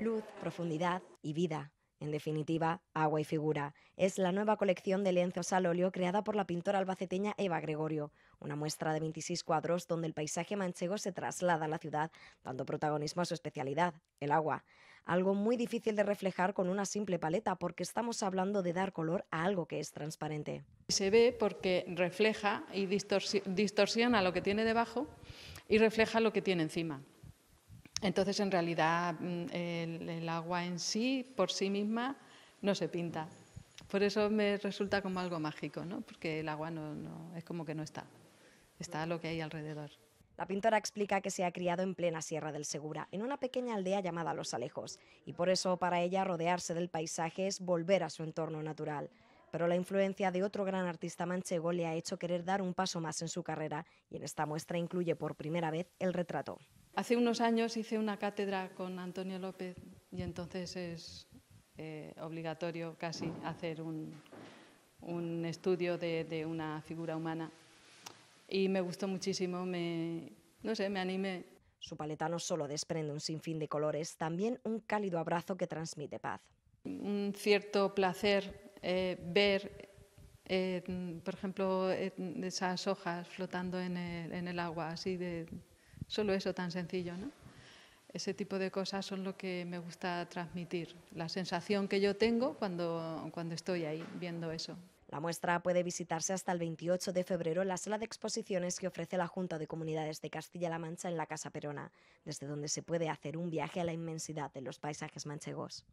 Luz, profundidad y vida. En definitiva, agua y figura. Es la nueva colección de lienzos al óleo creada por la pintora albaceteña Eva Gregorio, una muestra de 26 cuadros donde el paisaje manchego se traslada a la ciudad, dando protagonismo a su especialidad, el agua. Algo muy difícil de reflejar con una simple paleta porque estamos hablando de dar color a algo que es transparente. Se ve porque refleja y distorsiona lo que tiene debajo y refleja lo que tiene encima. Entonces, en realidad, mm, el, agua en sí, por sí misma, no se pinta. Por eso me resulta como algo mágico, porque el agua es como que no está, está lo que hay alrededor. La pintora explica que se ha criado en plena Sierra del Segura, en una pequeña aldea llamada Los Alejos, y por eso para ella rodearse del paisaje es volver a su entorno natural. Pero la influencia de otro gran artista manchego le ha hecho querer dar un paso más en su carrera, y en esta muestra incluye por primera vez el retrato. Hace unos años hice una cátedra con Antonio López y entonces es eh, obligatorio casi hacer un, estudio de, una figura humana. Y me gustó muchísimo, me, no sé, me animé. Su paleta no solo desprende un sinfín de colores, también un cálido abrazo que transmite paz. Un cierto placer eh, ver, eh, por ejemplo, esas hojas flotando en en el agua, así de, Solo eso tan sencillo, ¿no? Ese tipo de cosas son lo que me gusta transmitir, la sensación que yo tengo cuando, cuando estoy ahí viendo eso. La muestra puede visitarse hasta el 28 de febrero en la sala de exposiciones que ofrece la Junta de Comunidades de Castilla-La Mancha en la Casa Perona, desde donde se puede hacer un viaje a la inmensidad de los paisajes manchegos.